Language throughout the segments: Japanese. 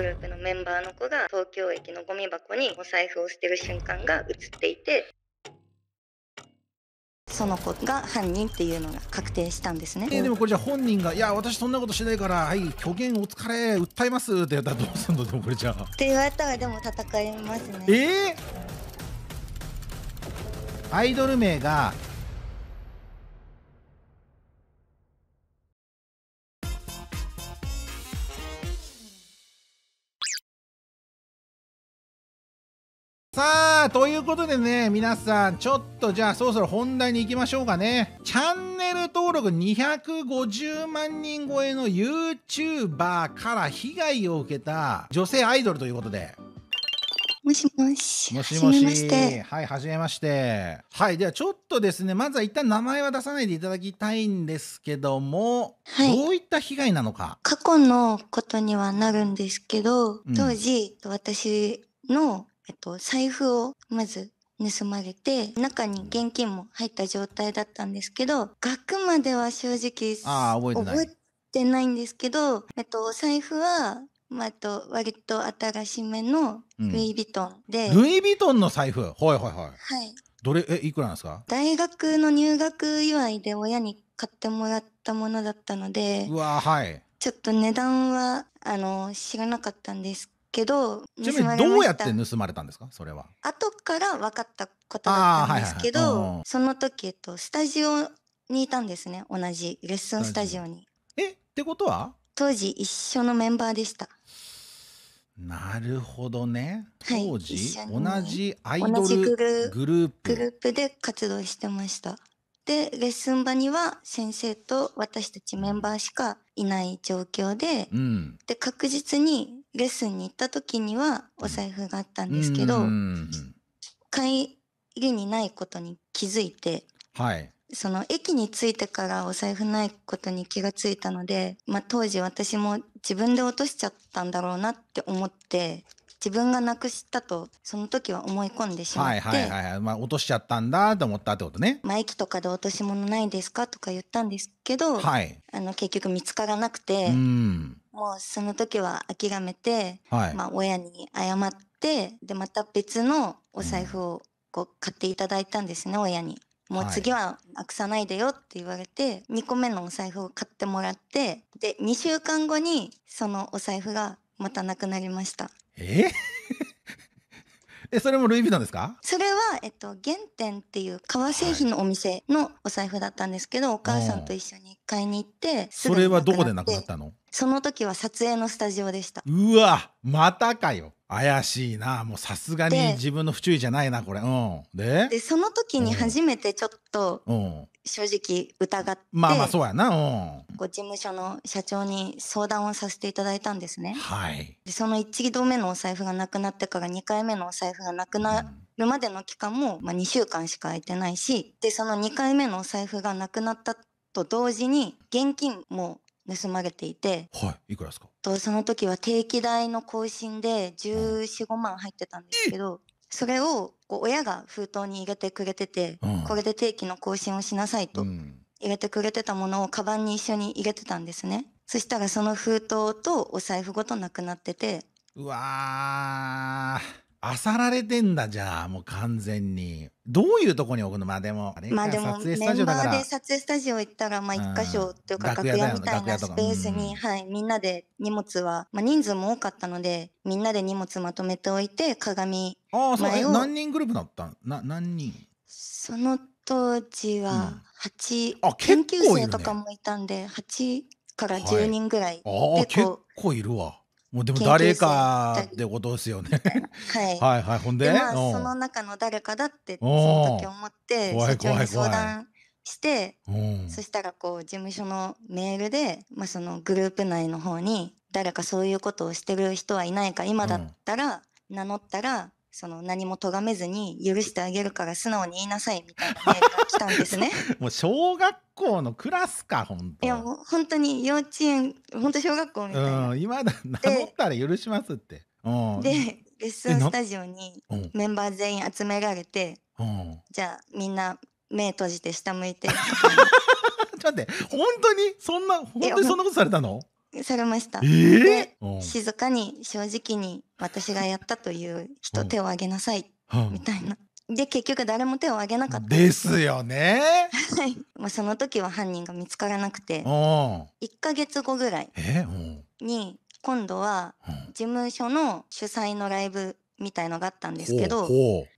ープのメンバーの子が東京駅のゴミ箱にお財布を捨てる瞬間が映っていてその子が犯人っていうのが確定したんですね、えー、でもこれじゃ本人が「いや私そんなことしないからはい虚言お疲れ訴えます」ってやったらどうすんのでもこれじゃあ。って言われたらでも戦いますね。えー、アイドル名がさあ、ということでね、皆さん、ちょっとじゃあそろそろ本題に行きましょうかね。チャンネル登録250万人超えの YouTuber から被害を受けた女性アイドルということで。もしもし。もしもし。はまして。はい、はじめまして。はい、ではちょっとですね、まずは一旦名前は出さないでいただきたいんですけども、はい、どういった被害なのか。過去のことにはなるんですけど、当時、うん、私のっと、財布をまず盗まれて、中に現金も入った状態だったんですけど、額までは正直、あ覚えてない。覚えてないんですけど、えっと、お財布は、まあ、あと、割と新しめのルイ・ヴィトンで、うん、ルイ・ヴィトンの財布はいはいはい。はい。どれ、え、いくらなんですか大学の入学祝いで親に買ってもらったものだったので、うわはい。ちょっと値段は、あの、知らなかったんですけどちなみにどうやって盗まれたんですかそれは後から分かったことだったんですけど、はいはいその時、えっと、スタジオにいたんですね同じレッスンスタジオにえってことは当時一緒のメンバーでしたなるほどね当時、はい、同じアイドルグループグループで活動してましたで、レッスン場には先生と私たちメンバーしかいない状況で、うん、で、確実にレッスンに行った時にはお財布があったんですけど、帰りにないことに気づいて、はい、その駅に着いてからお財布ないことに気がついたので、まあ、当時私も自分で落としちゃったんだろうなって思って自分がなくしたとその時は思い込んでしまって、はいはいはい、まあ、落としちゃったんだと思ったってことね。マイ駅とかで落とし物ないですかとか言ったんですけど、はい、あの結局見つからなくて、うん、もうその時は諦めて、はい、まあ、親に謝ってでまた別のお財布をこう買っていただいたんですね、親に。もう次はなくさないでよって言われて、2個目のお財布を買ってもらって、で、2週間後にそのお財布がまたなくなりました。え え、それもルイ・ヴィトンですかそれは、えっと、原点っていう革製品のお店のお財布だったんですけど、お母さんと一緒に買いに行ってそれはどこでなくなったのその時は撮影のスタジオでしたうわまたかよ怪しいなもうさすがに自分の不注意じゃないなこれうんででその時に初めてちょっと正直疑って、まあまあそうやなうんこ事務所の社長に相談をさせていただいたんですねはい、でその1度目のお財布がなくなってから2回目のお財布がなくなるまでの期間も、まあ、2週間しか空いてないしでその2回目のお財布がなくなったと同時に現金も盗まれていて、はい、いくらですかとその時は定期代の更新で1415、うん、万入ってたんですけどそれをこう親が封筒に入れてくれてて、うん、これで定期の更新をしなさいと、入れてくれてたものをカバンに一緒に入れてたんですねそしたらその封筒とお財布ごとなくなっててうわーあさられてんだじゃあもう完全にどういうとこに置くのまあでもあれまあでもメンバーで撮影スタジオ行ったらまあ一箇所というか楽屋みたいなスペースに、はいみんなで荷物は、まあ、人数も多かったのでみんなで荷物まとめておいて鏡ああそう何人グループだったな何人その当時は八、うん、あ研究生とかもいたんで八から十人ぐらい、はい、ああ結構いるわもうでも誰かってことですよね。はい、はいはいほんでまあ、その中の誰かだってその時思って社長に相談してそしたらこう事務所のメールで、まあ、そのグループ内の方に誰かそういうことをしてる人はいないか今だったら名乗ったらその何も咎めずに許してあげるから素直に言いなさいみたいなメールが来たんですね。もう小学校のクラスか本当。いやもう本当に幼稚園本当小学校みたいな。うん、今だ名乗ったら許しますって。うん、でレッスンスタジオにメンバー全員集められて、うん、じゃあみんな目閉じて下向いて。ちょっと待って本当にそんな本当にそんなことされたの？されました。えー、で静かに正直に私がやったという人手を挙げなさい、みたいな。で、結局誰も手を挙げなかった。ですよね。はい。まあ、その時は犯人が見つからなくて、1か月後ぐらいに、今度は事務所の主催のライブみたいのがあったんですけど、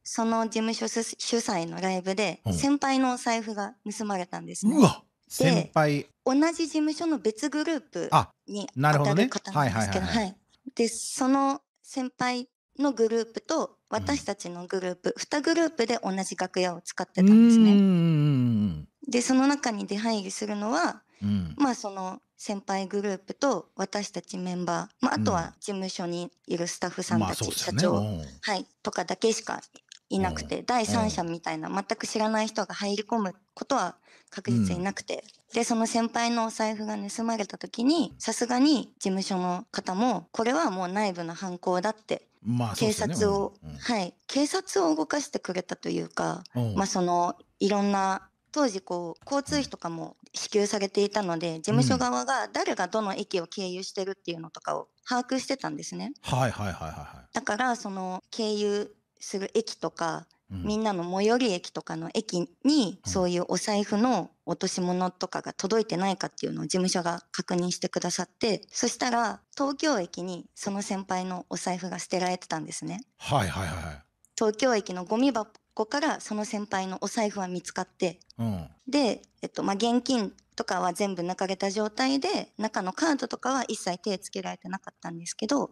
その事務所主催のライブで、先輩のお財布が盗まれたんです、ね、うわ先輩。同じ事務所の別グループに当たる方なんですけど、はい。で、その先輩のグループと私たちのグループ、うん、2グループで同じ楽屋を使ってたんですね。でその中に出入りするのは、うん、まあその先輩グループと私たちメンバー、まあ、あとは事務所にいるスタッフさんたち、うんまあね、社長、はい、とかだけしかいなくて、第三者みたいな全く知らない人が入り込むことは確実になくて、うん、でその先輩のお財布が盗まれた時にさすがに事務所の方もこれはもう内部の犯行だってまあ、警察を、うん、はい、警察を動かしてくれたというか、うん、まあ、そのいろんな当時こう交通費とかも支給されていたので事務所側が誰がどの駅を経由してるっていうのとかを把握してたんですね。はいはいはいはい、だからその経由する駅とかみんなの最寄り駅とかの駅にそういうお財布の落とし物とかが届いてないかっていうのを事務所が確認してくださってそしたら東京駅にその先輩のお財布が捨てられてたんですね。はいはいはい、東京駅のゴミ箱こからその先輩のお財布は見つかって、うん、で、えっとまあ、現金とかは全部抜かれた状態で中のカードとかは一切手つけられてなかったんですけど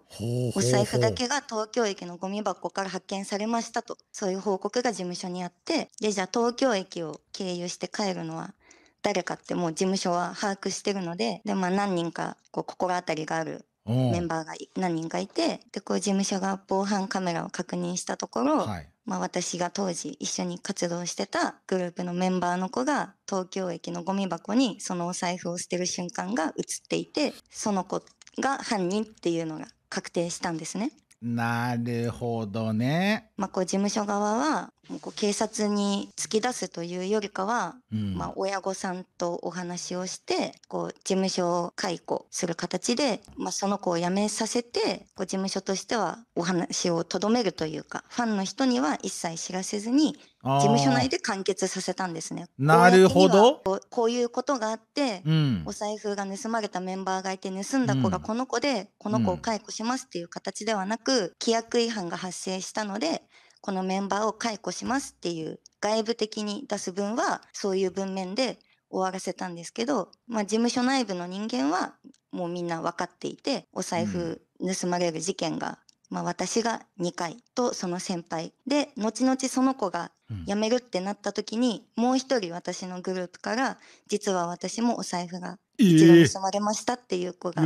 お財布だけが東京駅のゴミ箱から発見されましたとそういう報告が事務所にあってでじゃあ東京駅を経由して帰るのは誰かってもう事務所は把握してるのでで、まあ、何人かこう心当たりがあるメンバーが何人かいてでこう事務所が防犯カメラを確認したところ、はい、まあ、私が当時一緒に活動してたグループのメンバーの子が東京駅のゴミ箱にそのお財布を捨てる瞬間が映っていてその子が犯人っていうのが確定したんですね。なるほどね。まあ、こう事務所側はもうこう警察に突き出すというよりかは、うん、まあ、親御さんとお話をしてこう事務所を解雇する形で、まあ、その子を辞めさせてこう事務所としてはお話をとどめるというかファンの人には一切知らせずに事務所内で完結させたんですね。なるほどこういうことがあって、うん、お財布が盗まれたメンバーがいて盗んだ子がこの子で、この子を解雇しますっていう形ではなく規約違反が発生したのでこのメンバーを解雇しますっていう外部的に出す分はそういう文面で終わらせたんですけど、まあ、事務所内部の人間はもうみんな分かっていてお財布盗まれる事件がまあ、私が2回とその先輩で後々その子が辞めるってなった時に、うん、もう一人私のグループから実は私もお財布が一度盗まれましたっていう子が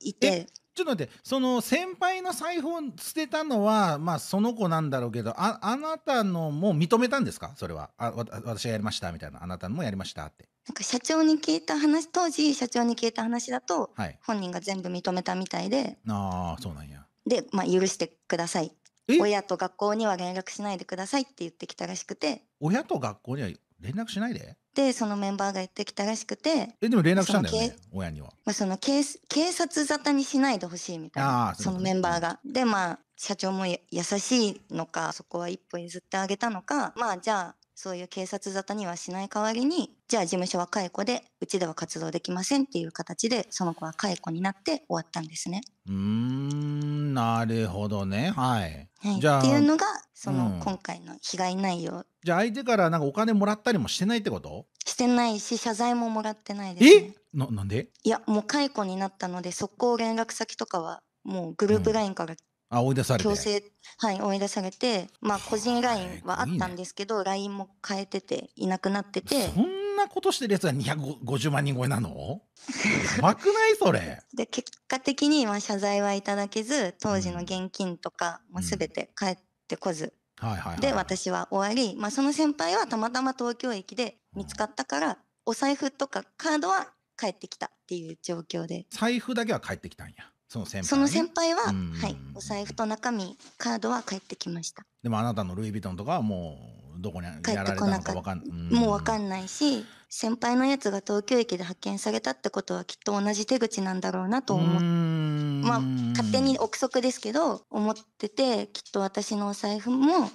いて。ちょっと待ってその先輩の財布を捨てたのは、まあ、その子なんだろうけどああなたのも認めたんですかそれはあ私がやりましたみたいなあなたのもやりましたってなんか社長に聞いた話当時社長に聞いた話だと、本人が全部認めたみたいでああそうなんやで、まあ、許してください親と学校には連絡しないでくださいって言ってきたらしくて親と学校には連絡しないででそのメンバーが言ってきたらしくてえでも連絡したんだよね親には、まあ、その警警察沙汰にしないでほしいみたいなそのメンバーが、でまあ社長も優しいのかそこは一歩譲ってあげたのかまあじゃあそういう警察沙汰にはしない代わりに、じゃあ事務所は解雇で、うちでは活動できませんっていう形で、その子は解雇になって終わったんですね。うーん、なるほどね。はい。はい、じゃあっていうのが、その今回の被害内容。じゃあ相手からなんかお金もらったりもしてないってことしてないし、謝罪ももらってないです、ね。えななんでいや、もう解雇になったので、速攻連絡先とかは、もうグループラインからあ追い出され強制はい追い出されてまあ個人 LINE はあったんですけど LINE も変えてていなくなっててそんなことしてるやつが250万人超えなのや くないそれで結果的にまあ謝罪はいただけず当時の現金とかも全て返ってこず、うん、はいはい、で私は終わり、まあ、その先輩はたまたま東京駅で見つかったから、うん、お財布とかカードは返ってきたっていう状況で財布だけは返ってきたんやその先輩、ね、その先輩は、はい、お財布と中身カードは返ってきましたでもあなたのルイ・ヴィトンとかはもうどこにやられたのか分かんないもう分かんないし先輩のやつが東京駅で発見されたってことはきっと同じ手口なんだろうなと思ってまあ勝手に憶測ですけど思っててきっと私のお財布も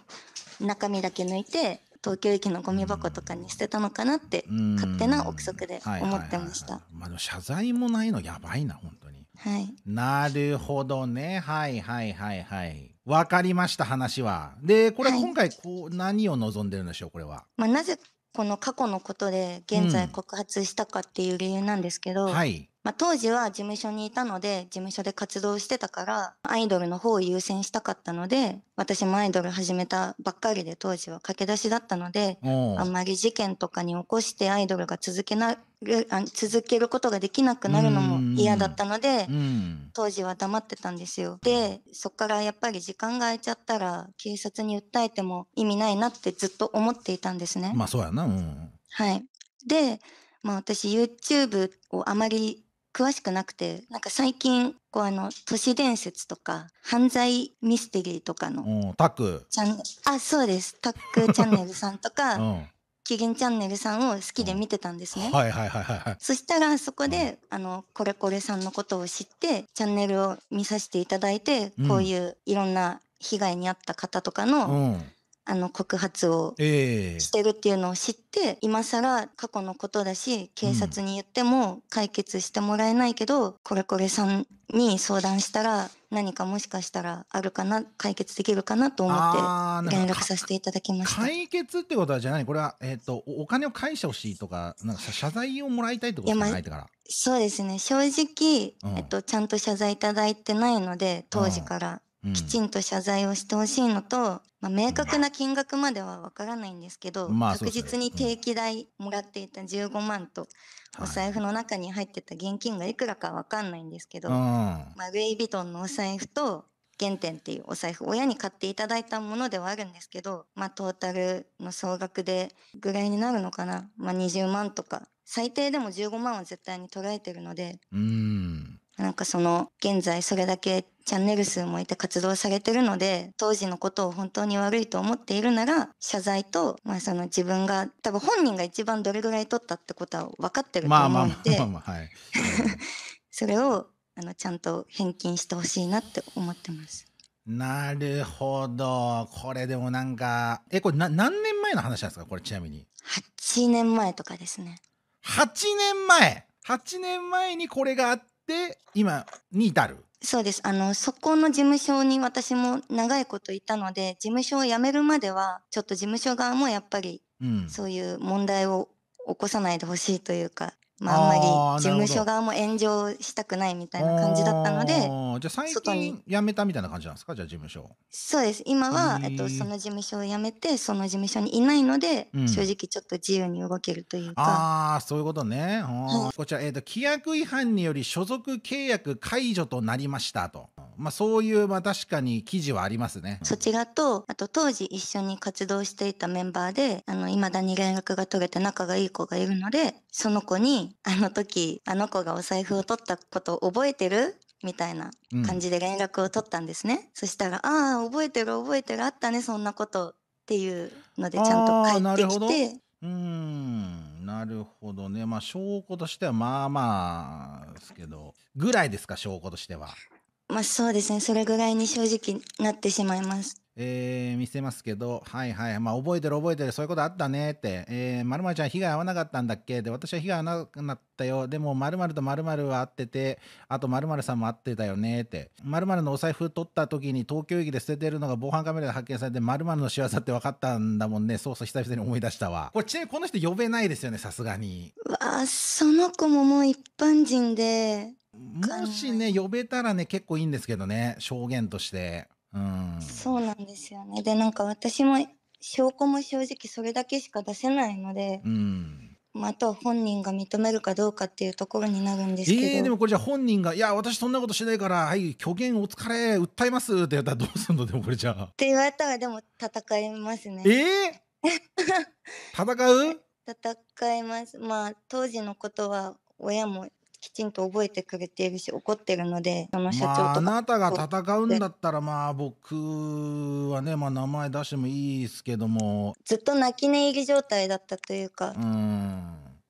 中身だけ抜いて東京駅のゴミ箱とかに捨てたのかなって勝手な憶測で思ってました。謝罪もないのやばいな本当はい、なるほどねはいはいはいはい分かりました話はでこれ今回こう、何を望んでるんでしょうこれは、まあ、なぜこの過去のことで現在告発したかっていう理由なんですけど、うん、はい、まあ、当時は事務所にいたので事務所で活動してたからアイドルの方を優先したかったので私もアイドル始めたばっかりで当時は駆け出しだったのであんまり事件とかに起こしてアイドルが続けな続けることができなくなるのも嫌だったので当時は黙ってたんですよ。でそっからやっぱり時間が空いちゃったら警察に訴えても意味ないなってずっと思っていたんですね。まあそうやな、うん、はいで、まあ、私 YouTube をあまり詳しくなくて、なんか最近、こうあの、都市伝説とか、犯罪ミステリーとかの。タック。チャンネル。あ、そうです。タック チャンネルさんとか、機嫌チャンネルさんを好きで見てたんですね。はいはいはいはい。そしたらそこで、あのこれこれさんのことを知ってチャンネルを見させていただいて、こういういろんな被害に遭った方とかの、うんあの告発をしてるっていうのを知って、えー、今更過去のことだし警察に言っても解決してもらえないけど、うん、これこれさんに相談したら何かもしかしたらあるかな解決できるかなと思って連絡させていただきました解決ってことはじゃないこれは、えーと、お金を返してほしいとかなんか謝罪をもらいたいってことじゃないから、まそうですね正直、うん、えっと、ちゃんと謝罪いただいてないので当時から。うんきちんと謝罪をしてほしいのと、まあ、明確な金額まではわからないんですけど、まあ、確実に定期代もらっていた15万と、お財布の中に入ってた現金がいくらかわかんないんですけど、まあ、イ・ヴィトンのお財布と原点っていうお財布親に買っていただいたものではあるんですけど、まあ、トータルの総額でぐらいになるのかな、まあ、20万とか最低でも15万は絶対に捉えてるのでうんなんかその現在それだけチャンネル数もいて活動されてるので当時のことを本当に悪いと思っているなら謝罪と、まあ、その自分が多分本人が一番どれぐらい取ったってことは分かってると思うのでそれをあのちゃんと返金してほしいなって思ってます。なるほど。これでもなんか、え、これな何年前の話なんですかこれちなみに。8年前とかですね。8年前 !8 年前にこれがあって、って今に至るそうですあのそこの事務所に私も長いこといたので事務所を辞めるまではちょっと事務所側もやっぱり、そういう問題を起こさないでほしいというかまあ、あんまり事務所側も炎上したくないみたいな感じだったのでじゃあ最近辞めたみたいな感じなんですかじゃあ事務所そうです今は、えっと、その事務所を辞めてその事務所にいないので、うん、正直ちょっと自由に動けるというかああそういうことね、はい、こちら、えーと、規約違反により所属契約解除となりましたと、まあ、そういう、まあ、確かに記事はありますねそちらとあと当時一緒に活動していたメンバーでいまだに連絡が取れて仲がいい子がいるのでその子にあの時あの子がお財布を取ったことを覚えてる?」みたいな感じで連絡を取ったんですね。うん、そしたら「ああ覚えてる覚えてるあったねそんなこと」っていうのでちゃんと書ってきて。うんなるほどねまあ証拠としてはまあまあですけどぐらいですか証拠としては。まあそうですねそれぐらいに正直なってしまいます。えー、見せますけど、はいはい、まあ、覚えてる覚えてる、そういうことあったねって、えー、まるちゃん被害合わなかったんだっけで、私は被害合わなくなったよ。でも、まるとまるは合ってて、あとまるさんも合ってたよねって。まるのお財布取った時に東京駅で捨ててるのが防犯カメラで発見されて、まるの仕業って分かったんだもんね。そうそう久々に思い出したわ。これちなみにこの人呼べないですよね、さすがに。わあ、その子ももう一般人で。もしね、呼べたらね、結構いいんですけどね、証言として。うん、そうなんですよねでなんか私も証拠も正直それだけしか出せないので、うん、まあ、あとは本人が認めるかどうかっていうところになるんですけど、えー、でもこれじゃあ本人が「いや私そんなことしないからはい虚言お疲れ訴えます」ってやったらどうすんのでもこれじゃあ。って言われたらでも戦いますね。えー、戦う 戦いますまあ当時のことは親もきちんと覚えてくれているし怒ってるのでその社長と、まあ、あなたが戦うんだったらまあ僕はね、まあ、名前出してもいいですけどもずっと泣き寝入り状態だったというか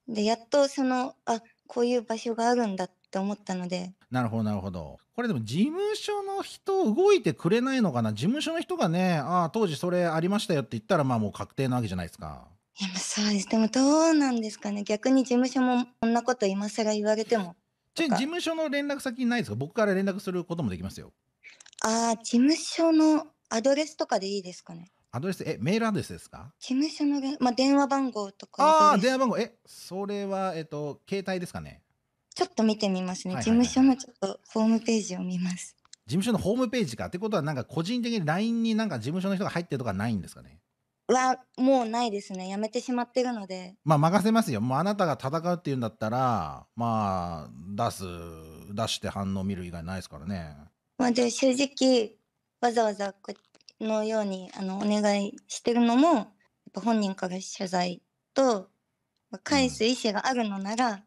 でやっとそのあこういう場所があるんだって思ったのでなるほどなるほどこれでも事務所の人動いてくれないのかな事務所の人がねああ当時それありましたよって言ったらまあもう確定なわけじゃないですか今そうですでもどうなんですかね逆に事務所もこんなこと今更言われてもち事務所の連絡先ないですか僕から連絡することもできますよあ事務所のアドレスとかでいいですかねアドレスえメールアドレスですか事務所のまあ、電話番号とかああ電話番号えそれはえっと携帯ですかねちょっと見てみますね、事務所のちょっとホームページを見ます事務所のホームページかってことはなんか個人的に LINE になんか事務所の人が入ってるとかないんですかねはもうないですね。やめてしまってるので。まあ任せますよ。もうあなたが戦うっていうんだったら、まあ出す、出して反応見る以外ないですからね。まあで正直、わざわざこのようにあのお願いしてるのも、やっぱ本人から謝罪と、返す意思があるのなら、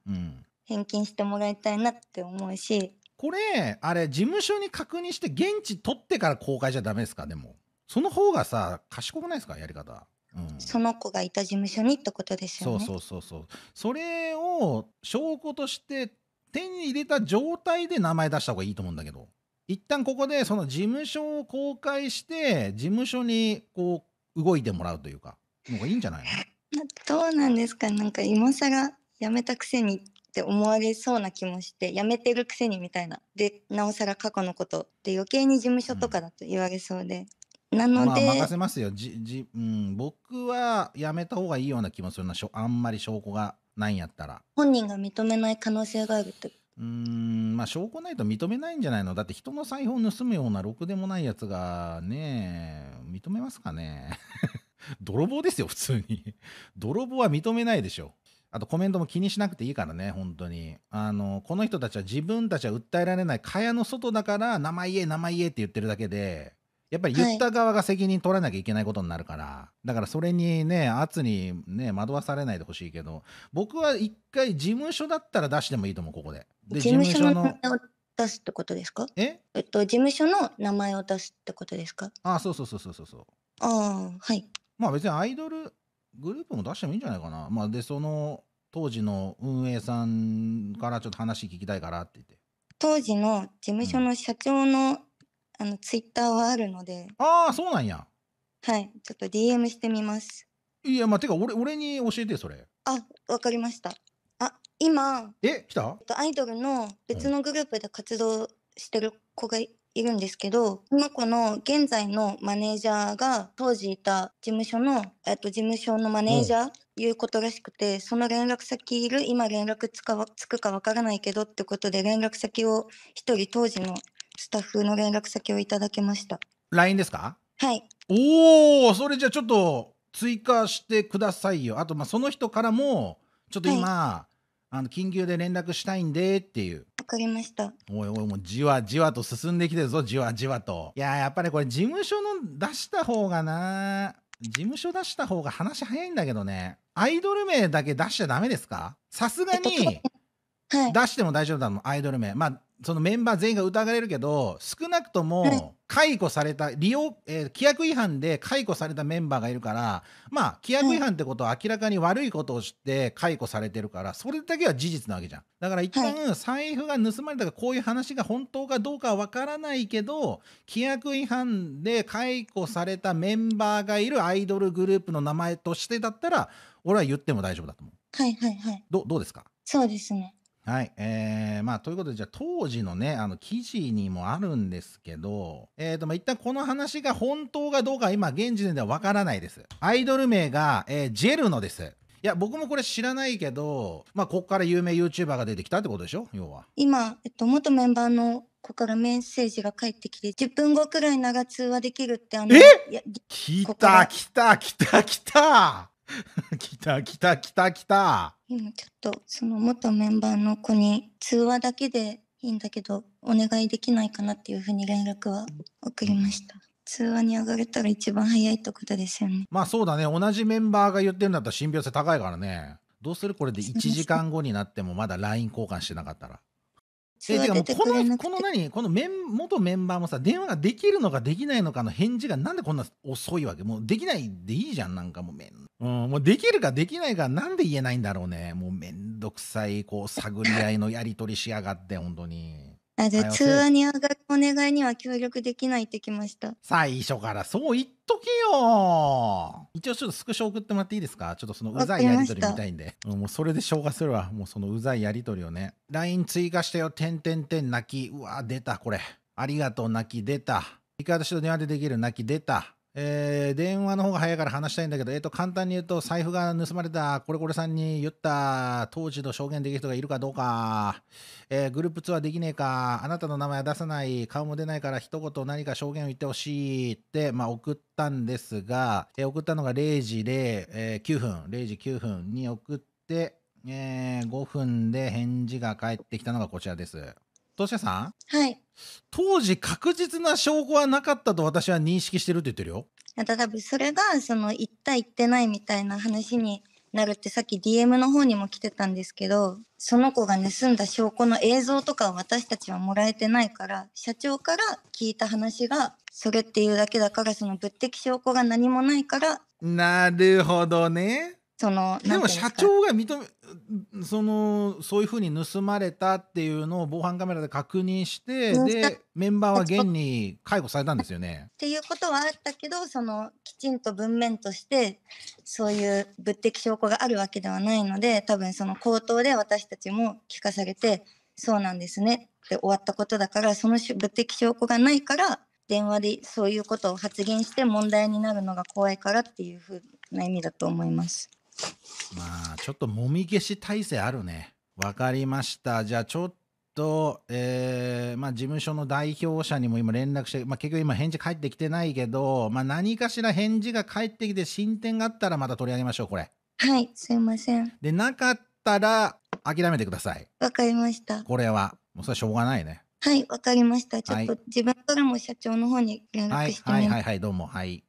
返金してもらいたいなって思うし。うんうん、これ、あれ、事務所に確認して現地取ってから公開じゃダメですか、でも。その方がさ賢くないですかやり方、うん、その子がいた事務所にってことですよねそうそうそうそうそれを証拠として手に入れた状態で名前出した方がいいと思うんだけど一旦ここでその事務所を公開して事務所にこう動いてもらうというかのがいいんじゃないのどうなんですかなんか今更やめたくせにって思われそうな気もしてやめてるくせにみたいなでなおさら過去のことで余計に事務所とかだと言われそうで、うんなので、まあ、任せますよじじ、うん、僕はやめた方がいいような気もするなしょあんまり証拠がないんやったら本人が認めない可能性があるってうんまあ証拠ないと認めないんじゃないのだって人の財布を盗むようなろくでもないやつがね認めますかね 泥棒ですよ普通に泥棒は認めないでしょあとコメントも気にしなくていいからね、本当に。あの、この人たちは自分たちは訴えられない、蚊帳の外だから、名前言え、名前言えって言ってるだけで、やっぱり言った側が責任取らなきゃいけないことになるから、はい、だからそれにね圧にね惑わされないでほしいけど僕は一回事務所だったら出してもいいと思うここで。で事務所の出すってことですかええっと事務所の名前を出すってことですかあそうそうそうそうそうそうああはいまあ別にアイドルグループも出してもいいんじゃないかなまあでその当時の運営さんからちょっと話聞きたいからって言って当時の事務所の社長のあの、ツイッターはあるので、ああ、そうなんや。はい、ちょっと DM してみます。いや、まあ、てか、俺、俺に教えて、それ。あ、わかりました。あ、今、え、来たとアイドルの別のグループで活動してる子がいいるんですけど、今この現在のマネージャーが当時いた事務所の、えっと、事務所のマネージャーいうことらしくて、その連絡先いる今連絡つかつくかわからないけどってことで連絡先を一人当時のスタッフの連絡先をいただけました。ラインですかはい。おお、それじゃあちょっと追加してくださいよ。あと、まあ、その人からも、ちょっと今、はい、あの緊急で連絡したいんでっていう。わかりました。おいおい、もうじわじわと進んできてるぞ、じわじわと。いややっぱりこれ、事務所の出した方がな事務所出した方が話早いんだけどね。アイドル名だけ出しちゃダメですかさすがに、出しても大丈夫だもん、アイドル名。まあ、そのメンバー全員が疑われるけど少なくとも解雇された利用、えー、規約違反で解雇されたメンバーがいるからまあ規約違反ってことは明らかに悪いことをして解雇されてるからそれだけは事実なわけじゃんだから一番財布が盗まれたかこういう話が本当かどうかは分からないけど規約違反で解雇されたメンバーがいるアイドルグループの名前としてだったら俺は言っても大丈夫だと思う。はいはいはい。どどうですかそうですね。はい。えー、まあ、ということで、じゃあ当時のね、あの、記事にもあるんですけど、えっ、ー、と、まあ、一旦この話が本当かどうか今、現時点ではわからないです。アイドル名が、えー、ジェルノです。いや、僕もこれ知らないけど、まあ、こっから有名 YouTuber が出てきたってことでしょ要は。今、えっと、元メンバーの子からメッセージが返ってきて、10分後くらい長通話できるって、あの、え 来た、来た、来た、来た来た、来た、来た、来た今ちょっとその元メンバーの子に通話だけでいいんだけどお願いできないかなっていうふうに連絡は送りました通話に上がれたら一番早いってことですよねまあそうだね同じメンバーが言ってるんだったら信憑性高いからねどうするこれで1時間後になってもまだ LINE 交換してなかったらえてもこのこの何このメン元メンバーもさ電話ができるのかできないのかの返事がなんでこんな遅いわけもうできないでいいじゃんなんかもうめん、うん、もうできるかできないかなんで言えないんだろうねもうめんどくさいこう探り合いのやり取りしやがって本当に。あじゃあ通に上がるお願いには協力できないってきました最初からそう言っとけよ一応ちょっとスクショ送ってもらっていいですかちょっとそのうざいやり取り見たいんでもうそれで消化するわもうそのうざいやり取りをね LINE 追加したよてんてんてん泣きうわ出たこれありがとう泣き出たリカードと電話でできる泣き出たえー、電話の方が早いから話したいんだけど、えー、と、簡単に言うと、財布が盗まれた、これこれさんに言った、当時の証言できる人がいるかどうか、えー、グループツアーできねえか、あなたの名前は出さない、顔も出ないから一言何か証言を言ってほしいって、まあ、送ったんですが、えー、送ったのが0時で、えー、9分、0時9分に送って、えー、5分で返事が返ってきたのがこちらです。トシさんはい当時確実な証拠はなかったと私は認識してるって言ってるよただ多分それがその行った行ってないみたいな話になるってさっき DM の方にも来てたんですけどその子が盗んだ証拠の映像とか私たちはもらえてないから社長から聞いた話がそれっていうだけだからその物的証拠が何もないからなるほどねそのでも社長が認めそのそういうふうに盗まれたっていうのを防犯カメラで確認してでメンバーは現に解雇されたんですよね。っていうことはあったけどそのきちんと文面としてそういう物的証拠があるわけではないので多分その口頭で私たちも聞かされてそうなんですねって終わったことだからその物的証拠がないから電話でそういうことを発言して問題になるのが怖いからっていうふうな意味だと思います。まあ、ちょっともみ消し体制あるね。わかりました。じゃあ、ちょっと、えー、まあ、事務所の代表者にも今連絡して、まあ、結局今返事返ってきてないけど、まあ、何かしら返事が返ってきて進展があったらまた取り上げましょう、これ。はい、すいません。で、なかったら、諦めてください。わかりました。これは、もうそれはしょうがないね。はい、わかりました。ちょっと自分からも社長の方に連絡してみます。はい、はい、はい、はい、どうも。はい。